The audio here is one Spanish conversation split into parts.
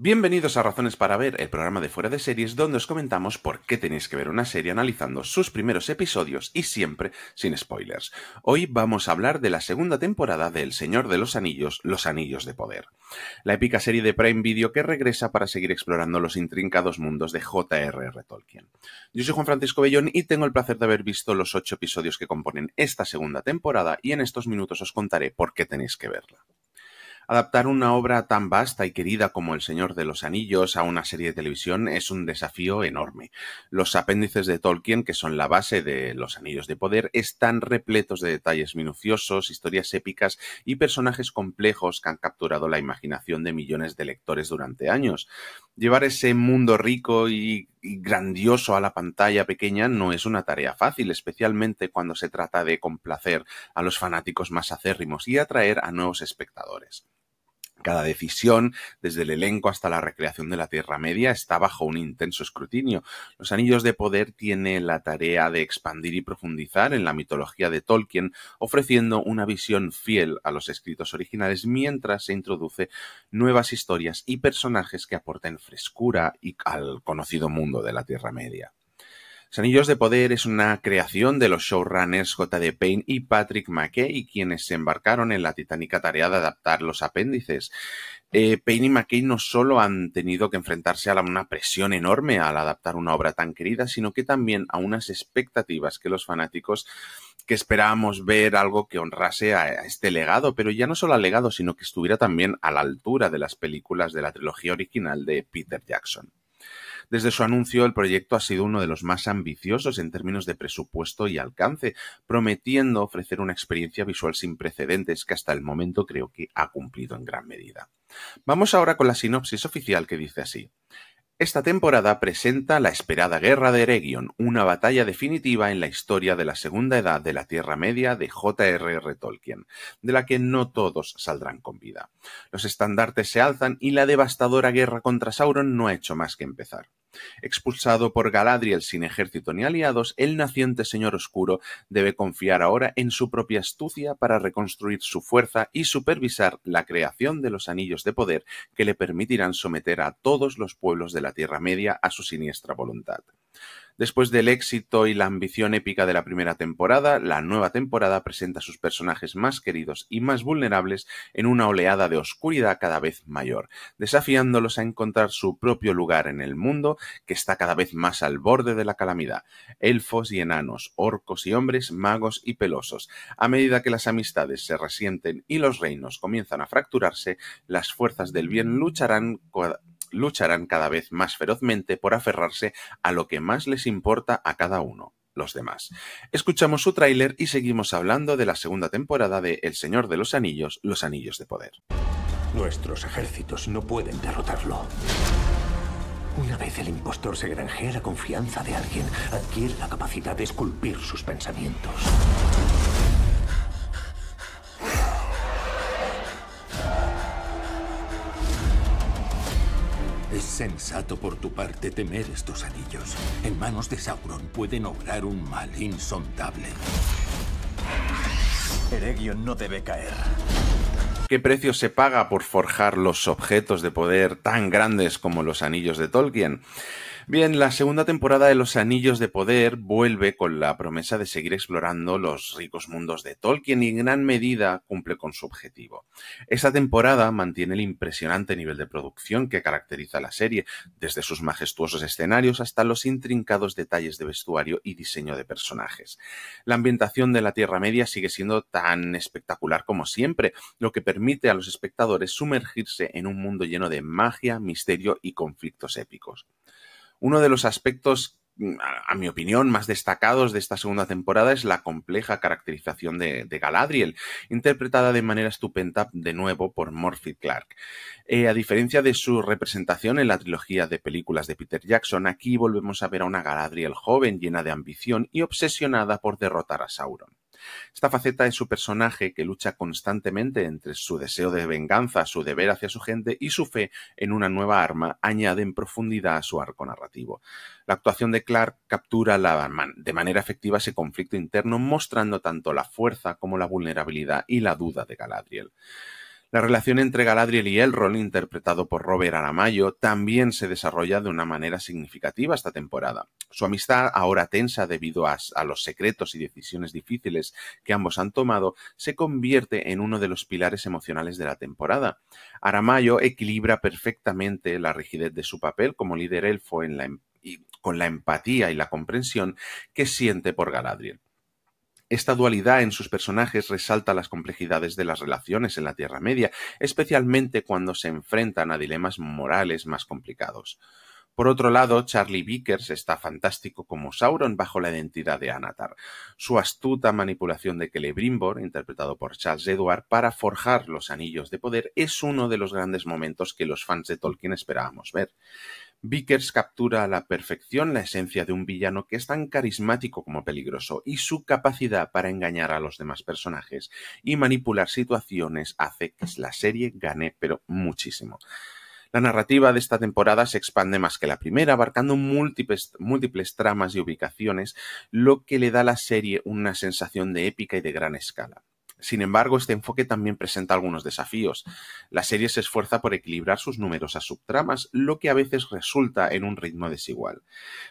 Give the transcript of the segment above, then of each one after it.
Bienvenidos a Razones para Ver, el programa de fuera de series donde os comentamos por qué tenéis que ver una serie analizando sus primeros episodios y siempre sin spoilers. Hoy vamos a hablar de la segunda temporada de El Señor de los Anillos, Los Anillos de Poder. La épica serie de Prime Video que regresa para seguir explorando los intrincados mundos de J.R.R. Tolkien. Yo soy Juan Francisco Bellón y tengo el placer de haber visto los ocho episodios que componen esta segunda temporada y en estos minutos os contaré por qué tenéis que verla. Adaptar una obra tan vasta y querida como El Señor de los Anillos a una serie de televisión es un desafío enorme. Los apéndices de Tolkien, que son la base de Los Anillos de Poder, están repletos de detalles minuciosos, historias épicas y personajes complejos que han capturado la imaginación de millones de lectores durante años. Llevar ese mundo rico y, grandioso a la pantalla pequeña no es una tarea fácil, especialmente cuando se trata de complacer a los fanáticos más acérrimos y atraer a nuevos espectadores. Cada decisión, desde el elenco hasta la recreación de la Tierra Media, está bajo un intenso escrutinio. Los Anillos de Poder tiene la tarea de expandir y profundizar en la mitología de Tolkien, ofreciendo una visión fiel a los escritos originales mientras se introduce nuevas historias y personajes que aporten frescura al conocido mundo de la Tierra Media. Sanillos Anillos de Poder es una creación de los showrunners J.D. Payne y Patrick McKay, quienes se embarcaron en la titánica tarea de adaptar los apéndices. Eh, Payne y McKay no solo han tenido que enfrentarse a una presión enorme al adaptar una obra tan querida, sino que también a unas expectativas que los fanáticos que esperábamos ver algo que honrase a este legado, pero ya no solo al legado, sino que estuviera también a la altura de las películas de la trilogía original de Peter Jackson. Desde su anuncio, el proyecto ha sido uno de los más ambiciosos en términos de presupuesto y alcance, prometiendo ofrecer una experiencia visual sin precedentes que hasta el momento creo que ha cumplido en gran medida. Vamos ahora con la sinopsis oficial que dice así. Esta temporada presenta la esperada Guerra de Eregion, una batalla definitiva en la historia de la Segunda Edad de la Tierra Media de J.R.R. Tolkien, de la que no todos saldrán con vida. Los estandartes se alzan y la devastadora guerra contra Sauron no ha hecho más que empezar. Expulsado por Galadriel sin ejército ni aliados, el naciente Señor Oscuro debe confiar ahora en su propia astucia para reconstruir su fuerza y supervisar la creación de los anillos de poder que le permitirán someter a todos los pueblos de la Tierra Media a su siniestra voluntad. Después del éxito y la ambición épica de la primera temporada, la nueva temporada presenta a sus personajes más queridos y más vulnerables en una oleada de oscuridad cada vez mayor, desafiándolos a encontrar su propio lugar en el mundo que está cada vez más al borde de la calamidad. Elfos y enanos, orcos y hombres, magos y pelosos. A medida que las amistades se resienten y los reinos comienzan a fracturarse, las fuerzas del bien lucharán lucharán cada vez más ferozmente por aferrarse a lo que más les importa a cada uno, los demás. Escuchamos su tráiler y seguimos hablando de la segunda temporada de El Señor de los Anillos, Los Anillos de Poder. Nuestros ejércitos no pueden derrotarlo. Una vez el impostor se granjea la confianza de alguien, adquiere la capacidad de esculpir sus pensamientos. Sensato por tu parte temer estos anillos. En manos de Sauron pueden obrar un mal insondable. Eregion no debe caer. ¿Qué precio se paga por forjar los objetos de poder tan grandes como los anillos de Tolkien? Bien, la segunda temporada de Los Anillos de Poder vuelve con la promesa de seguir explorando los ricos mundos de Tolkien y en gran medida cumple con su objetivo. Esta temporada mantiene el impresionante nivel de producción que caracteriza la serie, desde sus majestuosos escenarios hasta los intrincados detalles de vestuario y diseño de personajes. La ambientación de la Tierra Media sigue siendo tan espectacular como siempre, lo que permite a los espectadores sumergirse en un mundo lleno de magia, misterio y conflictos épicos. Uno de los aspectos, mm, a mi opinión, más destacados de esta segunda temporada es la compleja caracterización de, Galadriel, interpretada de manera estupenda de nuevo por Morphy Clark. Eh, a diferencia de su representación en la trilogía de películas de Peter Jackson, aquí volvemos a ver a una Galadriel joven, llena de ambición y obsesionada por derrotar a Sauron. Esta faceta es su personaje que lucha constantemente entre su deseo de venganza, su deber hacia su gente y su fe en una nueva arma añade en profundidad a su arco narrativo. La actuación de Clark captura la de manera efectiva ese conflicto interno mostrando tanto la fuerza como la vulnerabilidad y la duda de Galadriel. La relación entre Galadriel y Elrond, interpretado por Robert Aramayo, también se desarrolla de una manera significativa esta temporada. Su amistad, ahora tensa debido a, los secretos y decisiones difíciles que ambos han tomado, se convierte en uno de los pilares emocionales de la temporada. Aramayo equilibra perfectamente la rigidez de su papel como líder elfo em, con la empatía y la comprensión que siente por Galadriel. Esta dualidad en sus personajes resalta las complejidades de las relaciones en la Tierra Media, especialmente cuando se enfrentan a dilemas morales más complicados. Por otro lado, Charlie Vickers está fantástico como Sauron bajo la identidad de Anatar. Su astuta manipulación de Celebrimbor, interpretado por Charles Edward, para forjar los anillos de poder es uno de los grandes momentos que los fans de Tolkien esperábamos ver. Vickers captura a la perfección la esencia de un villano que es tan carismático como peligroso y su capacidad para engañar a los demás personajes y manipular situaciones hace que la serie gane pero muchísimo. La narrativa de esta temporada se expande más que la primera, abarcando múltiples, múltiples, tramas y ubicaciones, lo que le da a la serie una sensación de épica y de gran escala. Sin embargo, este enfoque también presenta algunos desafíos. La serie se esfuerza por equilibrar sus numerosas subtramas, lo que a veces resulta en un ritmo desigual.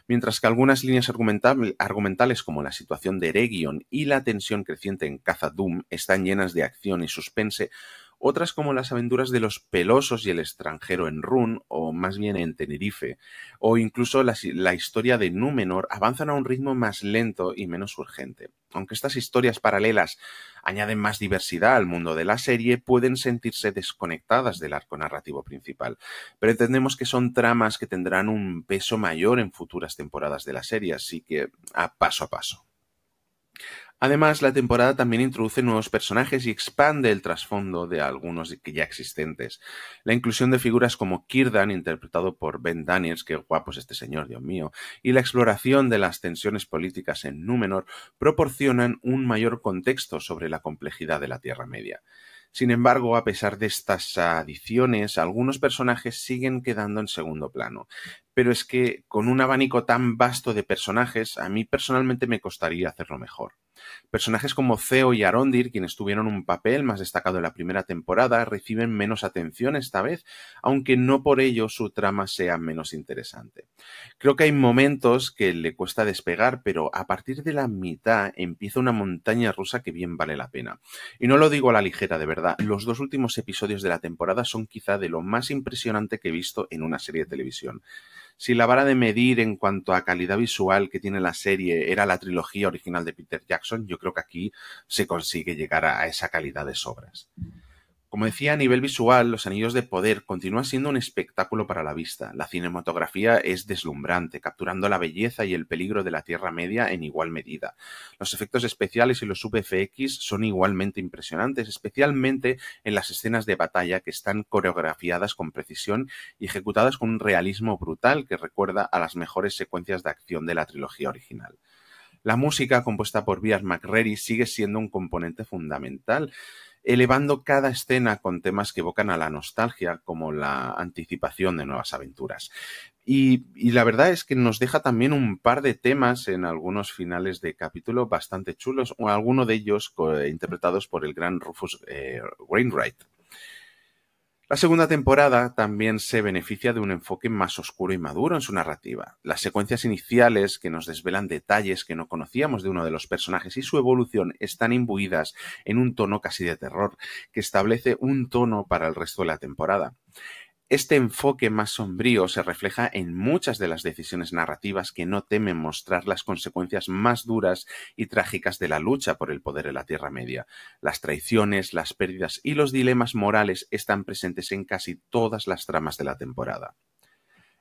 Mientras que algunas líneas argumentales como la situación de Eregion y la tensión creciente en Caza están llenas de acción y suspense, otras como las aventuras de los pelosos y el extranjero en Run, o más bien en Tenerife, o incluso la, la, historia de Númenor avanzan a un ritmo más lento y menos urgente. Aunque estas historias paralelas añaden más diversidad al mundo de la serie, pueden sentirse desconectadas del arco narrativo principal, pero entendemos que son tramas que tendrán un peso mayor en futuras temporadas de la serie, así que a paso a paso. Además, la temporada también introduce nuevos personajes y expande el trasfondo de algunos ya existentes. La inclusión de figuras como Kirdan, interpretado por Ben Daniels, qué guapo es este señor, Dios mío, y la exploración de las tensiones políticas en Númenor proporcionan un mayor contexto sobre la complejidad de la Tierra Media. Sin embargo, a pesar de estas adiciones, algunos personajes siguen quedando en segundo plano. Pero es que con un abanico tan vasto de personajes, a mí personalmente me costaría hacerlo mejor. Personajes como Zeo y Arondir, quienes tuvieron un papel más destacado en la primera temporada, reciben menos atención esta vez, aunque no por ello su trama sea menos interesante. Creo que hay momentos que le cuesta despegar, pero a partir de la mitad empieza una montaña rusa que bien vale la pena. Y no lo digo a la ligera, de verdad, los dos últimos episodios de la temporada son quizá de lo más impresionante que he visto en una serie de televisión si la vara de medir en cuanto a calidad visual que tiene la serie era la trilogía original de Peter Jackson, yo creo que aquí se consigue llegar a, esa calidad de sobras. Como decía, a nivel visual, Los Anillos de Poder continúa siendo un espectáculo para la vista. La cinematografía es deslumbrante, capturando la belleza y el peligro de la Tierra Media en igual medida. Los efectos especiales y los VFX son igualmente impresionantes, especialmente en las escenas de batalla que están coreografiadas con precisión y ejecutadas con un realismo brutal que recuerda a las mejores secuencias de acción de la trilogía original. La música compuesta por Bias McReady sigue siendo un componente fundamental elevando cada escena con temas que evocan a la nostalgia, como la anticipación de nuevas aventuras. Y, la verdad es que nos deja también un par de temas en algunos finales de capítulo bastante chulos, o alguno de ellos interpretados por el gran Rufus eh, Wainwright. La segunda temporada también se beneficia de un enfoque más oscuro y maduro en su narrativa. Las secuencias iniciales que nos desvelan detalles que no conocíamos de uno de los personajes y su evolución están imbuidas en un tono casi de terror que establece un tono para el resto de la temporada. Este enfoque más sombrío se refleja en muchas de las decisiones narrativas que no temen mostrar las consecuencias más duras y trágicas de la lucha por el poder en la Tierra Media. Las traiciones, las pérdidas y los dilemas morales están presentes en casi todas las tramas de la temporada.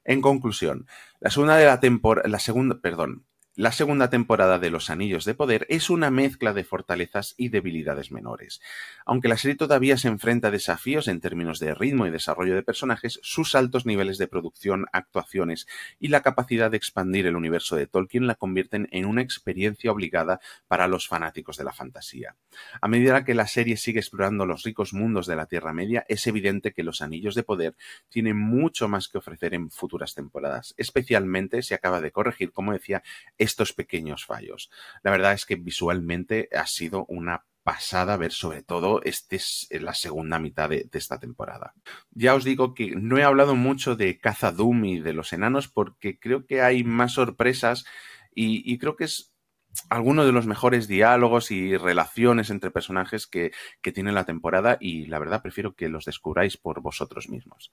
En conclusión, la segunda de la temporada, la segunda, perdón, la segunda temporada de Los Anillos de Poder es una mezcla de fortalezas y debilidades menores. Aunque la serie todavía se enfrenta a desafíos en términos de ritmo y desarrollo de personajes, sus altos niveles de producción, actuaciones y la capacidad de expandir el universo de Tolkien la convierten en una experiencia obligada para los fanáticos de la fantasía. A medida que la serie sigue explorando los ricos mundos de la Tierra Media, es evidente que Los Anillos de Poder tiene mucho más que ofrecer en futuras temporadas, especialmente se acaba de corregir, como decía, estos pequeños fallos. La verdad es que visualmente ha sido una pasada ver sobre todo este es eh, la segunda mitad de, esta temporada. Ya os digo que no he hablado mucho de Caza y de los enanos porque creo que hay más sorpresas y, creo que es alguno de los mejores diálogos y relaciones entre personajes que, que tiene la temporada y la verdad prefiero que los descubráis por vosotros mismos.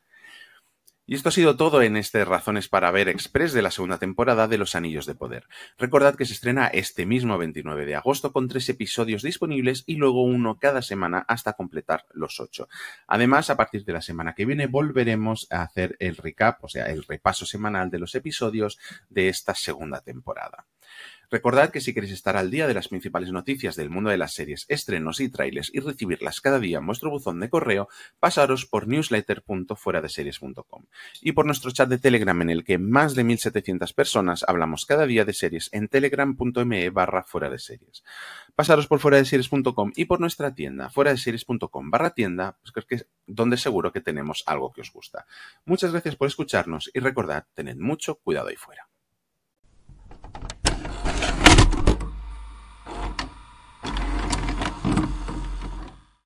Y esto ha sido todo en este Razones para Ver Express de la segunda temporada de Los Anillos de Poder. Recordad que se estrena este mismo 29 de agosto con tres episodios disponibles y luego uno cada semana hasta completar los ocho. Además, a partir de la semana que viene volveremos a hacer el recap, o sea, el repaso semanal de los episodios de esta segunda temporada. Recordad que si queréis estar al día de las principales noticias del mundo de las series, estrenos y trailers y recibirlas cada día en vuestro buzón de correo, pasaros por newsletter.fueradeseries.com y por nuestro chat de Telegram en el que más de 1.700 personas hablamos cada día de series en telegram.me barra fuera de series. Pasaros por fuera y por nuestra tienda, fuera de barra tienda, pues que donde seguro que tenemos algo que os gusta. Muchas gracias por escucharnos y recordad, tened mucho cuidado ahí fuera.